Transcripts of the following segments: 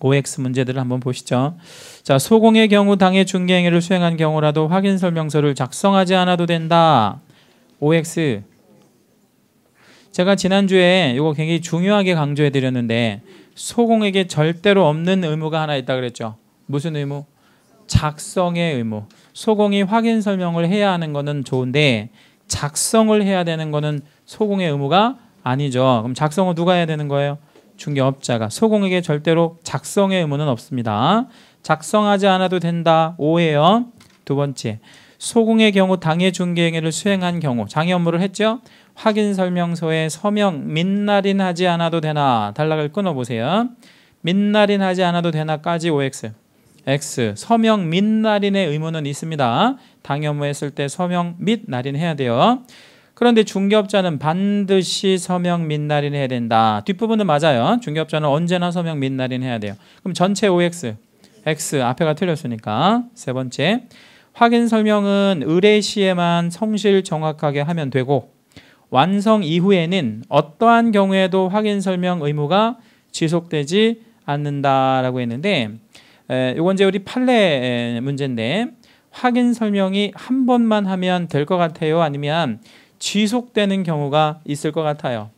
OX 문제들을 한번 보시죠. 자, 소공의 경우 당해 중개 행위를 수행한 경우라도 확인 설명서를 작성하지 않아도 된다. OX 제가 지난주에 이거 굉장히 중요하게 강조해 드렸는데 소공에게 절대로 없는 의무가 하나 있다 그랬죠. 무슨 의무? 작성의 의무. 소공이 확인 설명을 해야 하는 거는 좋은데 작성을 해야 되는 거는 소공의 의무가 아니죠. 그럼 작성을 누가 해야 되는 거예요? 중개업자가 소공에게 절대로 작성의 의무는 없습니다. 작성하지 않아도 된다. 오해요. 두 번째, 소공의 경우 당해 중개행위를 수행한 경우 장애 업무를 했죠. 확인 설명서에 서명 및 날인하지 않아도 되나 단락을 끊어보세요. 및 날인하지 않아도 되나까지 OX. X. 서명 및 날인의 의무는 있습니다. 당해 업무 했을 때 서명 및 날인해야 돼요. 그런데 중개업자는 반드시 서명 민날인 해야 된다. 뒷부분은 맞아요. 중개업자는 언제나 서명 민날인 해야 돼요. 그럼 전체 OX, X 앞에가 틀렸으니까 세 번째 확인 설명은 의뢰 시에만 성실 정확하게 하면 되고 완성 이후에는 어떠한 경우에도 확인 설명 의무가 지속되지 않는다라고 했는데 에, 이건 이제 우리 판례 문제인데 확인 설명이 한 번만 하면 될 것 같아요 아니면 지속되는 경우가 있을 것 같아요.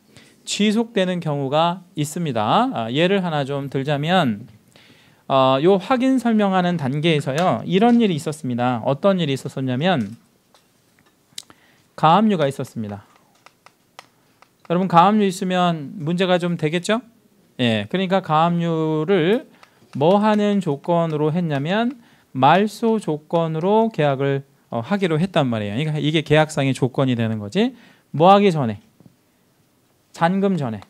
지속되는 경우가 있습니다. 아, 예를 하나 좀 들자면 어, 확인 설명하는 단계에서요 이런 일이 있었습니다. 어떤 일이 있었었냐면 가압류가 있었습니다. 여러분 가압류 있으면 문제가 좀 되겠죠? 예, 그러니까 가압류를 뭐 하는 조건으로 했냐면 말소 조건으로 계약을 어, 하기로 했단 말이에요. 그러니까 이게 계약상의 조건이 되는 거지. 뭐 하기 전에 잔금 전에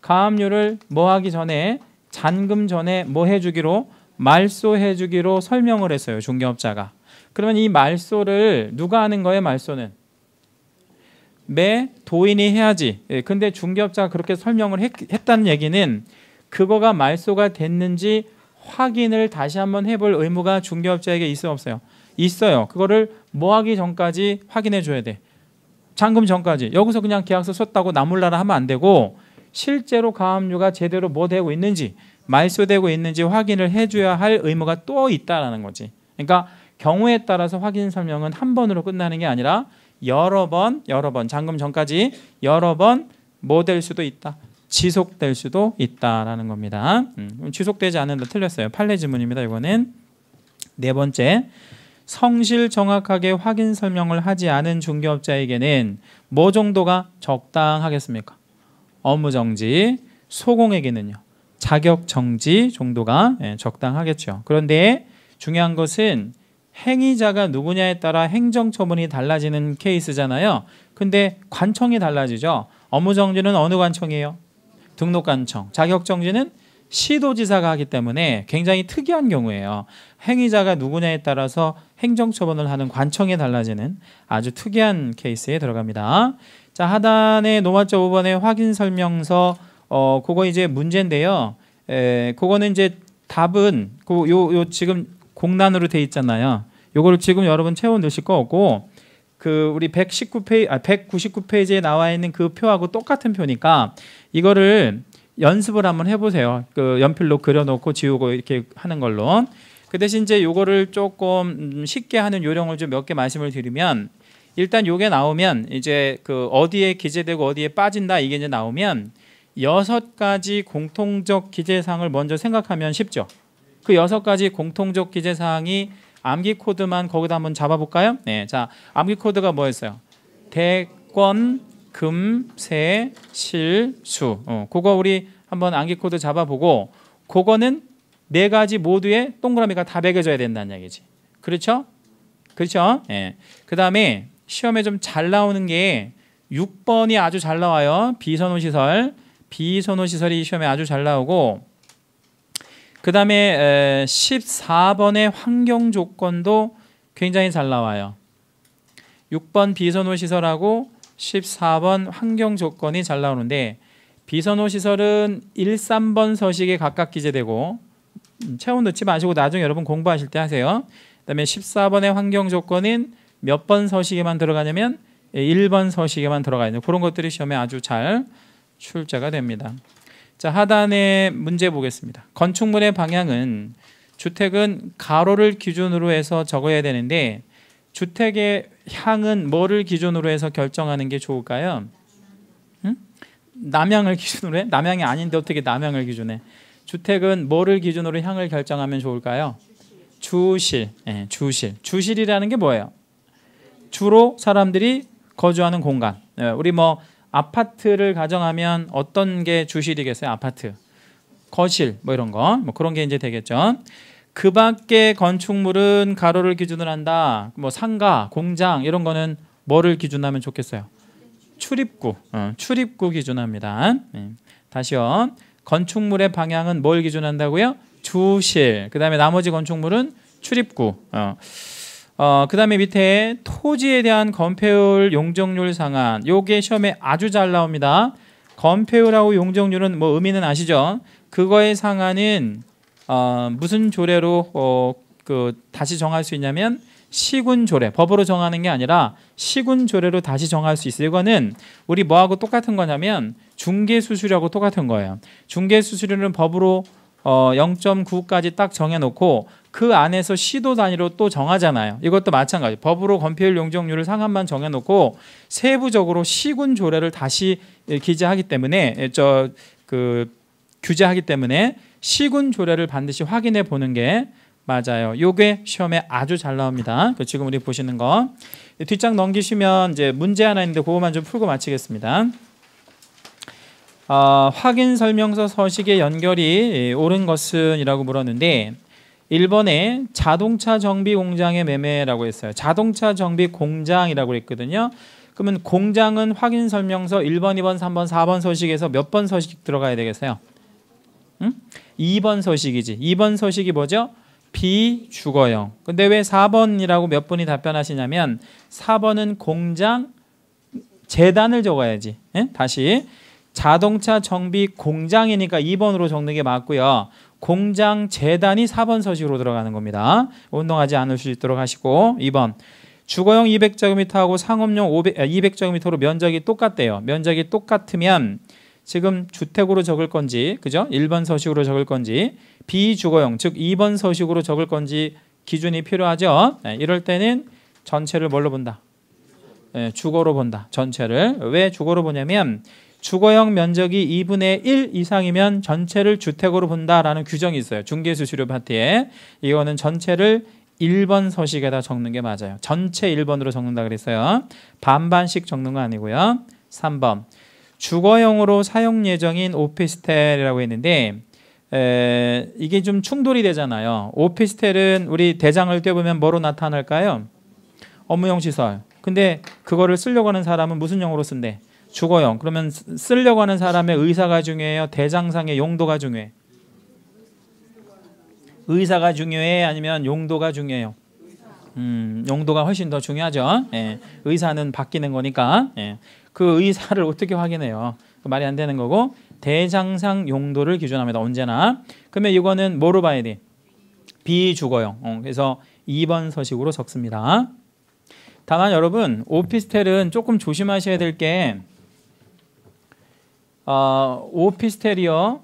가압류를 뭐 하기 전에 잔금 전에 뭐 해주기로 말소해주기로 설명을 했어요. 중개업자가. 그러면 이 말소를 누가 하는 거예요? 말소는 매 도인이 해야지. 예, 근데 중개업자가 그렇게 설명을 했, 했다는 얘기는 그거가 말소가 됐는지 확인을 다시 한번 해볼 의무가 중개업자에게 있어 없어요. 있어요. 그거를 뭐 하기 전까지 확인해 줘야 돼. 잔금 전까지. 여기서 그냥 계약서 썼다고 나몰라라 하면 안 되고 실제로 가압류가 제대로 뭐 되고 있는지 말소되고 있는지 확인을 해줘야 할 의무가 또 있다라는 거지. 그러니까 경우에 따라서 확인 설명은 한 번으로 끝나는 게 아니라 여러 번, 여러 번, 잔금 전까지 여러 번 뭐 될 수도 있다. 지속될 수도 있다라는 겁니다. 음, 지속되지 않는다 틀렸어요. 판례 질문입니다 이거는 네 번째 성실 정확하게 확인 설명을 하지 않은 중개업자에게는 뭐 정도가 적당하겠습니까? 업무 정지, 소공에게는요. 자격 정지 정도가 예, 적당하겠죠. 그런데 중요한 것은 행위자가 누구냐에 따라 행정 처분이 달라지는 케이스잖아요. 근데 관청이 달라지죠. 업무 정지는 어느 관청이에요? 등록 관청. 자격 정지는 시도지사가 하기 때문에 굉장히 특이한 경우예요. 행위자가 누구냐에 따라서 행정처분을 하는 관청이 달라지는 아주 특이한 케이스에 들어갑니다. 자 하단에 노마자 5번의 확인 설명서 어 그거 이제 문제인데요. 에 그거는 이제 답은 그 요 요 지금 공란으로 돼 있잖아요. 요거를 지금 여러분 채워 놓으실 거고 없그 우리 119페이지 아 199페이지에 나와 있는 그 표하고 똑같은 표니까 이거를 연습을 한번 해보세요. 그 연필로 그려놓고 지우고 이렇게 하는 걸로. 그 대신 이제 요거를 조금 음, 쉽게 하는 요령을 좀 몇 개 말씀을 드리면 일단 요게 나오면 이제 그 어디에 기재되고 어디에 빠진다 이게 이제 나오면 여섯 가지 공통적 기재사항을 먼저 생각하면 쉽죠. 그 여섯 가지 공통적 기재사항이 암기 코드만 거기다 한번 잡아볼까요? 네, 자 암기 코드가 뭐였어요? 대권 금, 세, 실, 수. 어, 그거 우리 한번 암기 코드 잡아보고 그거는 네 가지 모두의 동그라미가 다 베겨져야 된다는 얘기지. 그렇죠? 그렇죠? 예. 그다음에 시험에 좀 잘 나오는 게 6번이 아주 잘 나와요. 비선호 시설. 비선호 시설이 시험에 아주 잘 나오고 그다음에 14번의 환경 조건도 굉장히 잘 나와요. 6번 비선호 시설하고 14번 환경 조건이 잘 나오는데 비선호 시설은 1, 3번 서식에 각각 기재되고 음, 체온 넣지 마시고 나중에 여러분 공부하실 때 하세요. 그다음에 14번의 환경 조건인 몇 번 서식에만 들어가냐면 1번 예, 서식에만 들어가 있는 그런 것들이 시험에 아주 잘 출제가 됩니다. 자 하단의 문제 보겠습니다. 건축물의 방향은 주택은 가로를 기준으로 해서 적어야 되는데 주택의 향은 뭐를 기준으로 해서 결정하는 게 좋을까요? 남향을 기준으로 해? 남향이 아닌데 어떻게 남향을 기준해? 주택은 뭐를 기준으로 향을 결정하면 좋을까요? 주실, 네, 주실, 주실이라는 게 뭐예요? 주로 사람들이 거주하는 공간. 네, 우리 뭐 아파트를 가정하면 어떤 게 주실이겠어요? 아파트, 거실 뭐 이런 거, 뭐 그런 게 이제 되겠죠. 그 밖의 건축물은 가로를 기준으로 한다. 뭐 상가, 공장 이런 거는 뭐를 기준하면 좋겠어요? 출입구, 어, 출입구 기준합니다. 네. 다시요. 건축물의 방향은 뭘 기준한다고요? 주실. 그 다음에 나머지 건축물은 출입구. 어. 어, 그 다음에 밑에 토지에 대한 건폐율 용적률 상한. 요게 시험에 아주 잘 나옵니다. 건폐율하고 용적률은 뭐 의미는 아시죠? 그거의 상한은 어, 무슨 조례로 어, 그 다시 정할 수 있냐면 시군 조례 법으로 정하는 게 아니라 시군 조례로 다시 정할 수 있어요. 이거는 우리 뭐하고 똑같은 거냐면 중개 수수료하고 똑같은 거예요. 중개 수수료는 법으로 어 0.9까지 딱 정해놓고 그 안에서 시도 단위로 또 정하잖아요. 이것도 마찬가지. 법으로 건폐율 용적률을 상한만 정해놓고 세부적으로 시군 조례를 다시 기재하기 때문에 저그 규제하기 때문에 시군 조례를 반드시 확인해 보는 게 맞아요. 요게 시험에 아주 잘 나옵니다. 그 지금 우리 보시는 거 뒷장 넘기시면 이제 문제 하나 있는데 그거만 좀 풀고 마치겠습니다. 어, 확인 설명서 서식의 연결이 옳은 것은 이라고 물었는데 1번에 자동차 정비 공장의 매매라고 했어요. 자동차 정비 공장이라고 했거든요. 그러면 공장은 확인 설명서 1번, 2번, 3번, 4번 서식에서 몇 번 서식 들어가야 되겠어요? 응? 2번 소식이지 2번 소식이 뭐죠? 비주거형. 근데 왜 4번이라고 몇 분이 답변하시냐면 4번은 공장 재단을 적어야지. 예? 다시 자동차 정비 공장이니까 2번으로 적는 게 맞고요. 공장 재단이 4번 소식으로 들어가는 겁니다. 운동하지 않을 수 있도록 하시고 2번 주거용 200제곱미터하고 상업용 200제곱미터로 아, 면적이 똑같대요. 면적이 똑같으면 지금 주택으로 적을 건지 그죠? 1번 서식으로 적을 건지 비주거용 즉 2번 서식으로 적을 건지 기준이 필요하죠. 네, 이럴 때는 전체를 뭘로 본다? 네, 주거로 본다. 전체를 왜 주거로 보냐면 주거형 면적이 2분의 1 이상이면 전체를 주택으로 본다라는 규정이 있어요. 중개수수료 파트에 이거는 전체를 1번 서식에다 적는 게 맞아요. 전체 1번으로 적는다 그랬어요. 반반씩 적는 거 아니고요. 3번 주거용으로 사용 예정인 오피스텔이라고 했는데 에, 이게 좀 충돌이 되잖아요. 오피스텔은 우리 대장을 떼보면 뭐로 나타날까요? 업무용 시설. 근데 그거를 쓰려고 하는 사람은 무슨 용으로 쓴대? 주거용. 그러면 쓰려고 하는 사람의 의사가 중요해요. 대장상의 용도가 중요해. 의사가 중요해 아니면 용도가 중요해요. 음, 용도가 훨씬 더 중요하죠. 예, 의사는 바뀌는 거니까 예, 그 의사를 어떻게 확인해요? 그 말이 안 되는 거고 대장상 용도를 기준합니다. 언제나. 그러면 이거는 뭐로 봐야 돼? 비주거형. 어, 그래서 2번 서식으로 적습니다. 다만 여러분 오피스텔은 조금 조심하셔야 될게 어, 오피스텔이요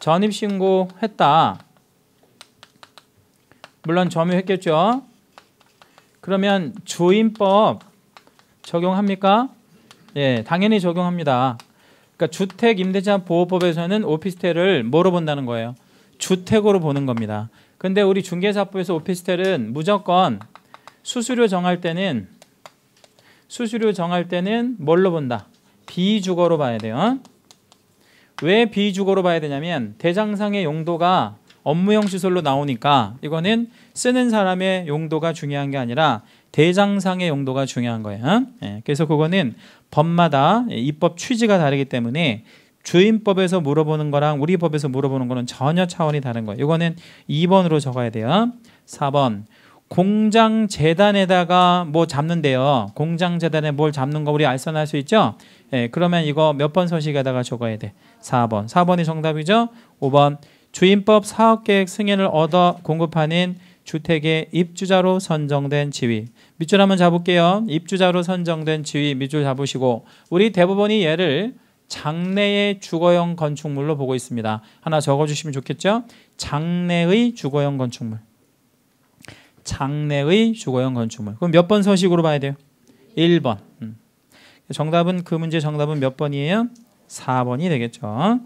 전입신고 했다 물론 점유했겠죠. 그러면 주임법 적용합니까? 예, 당연히 적용합니다. 그러니까 주택 임대차 보호법에서는 오피스텔을 뭐로 본다는 거예요? 주택으로 보는 겁니다. 근데 우리 중개사법에서 오피스텔은 무조건 수수료 정할 때는 수수료 정할 때는 뭘로 본다? 비주거로 봐야 돼요. 왜 비주거로 봐야 되냐면 대장상의 용도가 업무용 시설로 나오니까 이거는 쓰는 사람의 용도가 중요한 게 아니라 대장상의 용도가 중요한 거예요. 예, 그래서 그거는 법마다 입법 취지가 다르기 때문에 주임법에서 물어보는 거랑 우리 법에서 물어보는 거는 전혀 차원이 다른 거예요. 이거는 2번으로 적어야 돼요. 4번 공장 재단에다가 뭐 잡는데요. 공장 재단에 뭘 잡는 거 우리 알선할 수 있죠? 예, 그러면 이거 몇 번 서식에다가 적어야 돼. 4번. 4번이 정답이죠? 5번. 주임법 사업계획 승인을 얻어 공급하는 주택의 입주자로 선정된 지위 밑줄 한번 잡을게요. 입주자로 선정된 지위 밑줄 잡으시고 우리 대부분이 얘를 장래의 주거용 건축물로 보고 있습니다. 하나 적어주시면 좋겠죠? 장래의 주거용 건축물. 장래의 주거용 건축물. 그럼 몇 번 서식으로 봐야 돼요? 1번. 음. 정답은 그 문제 정답은 몇 번이에요? 4번이 되겠죠.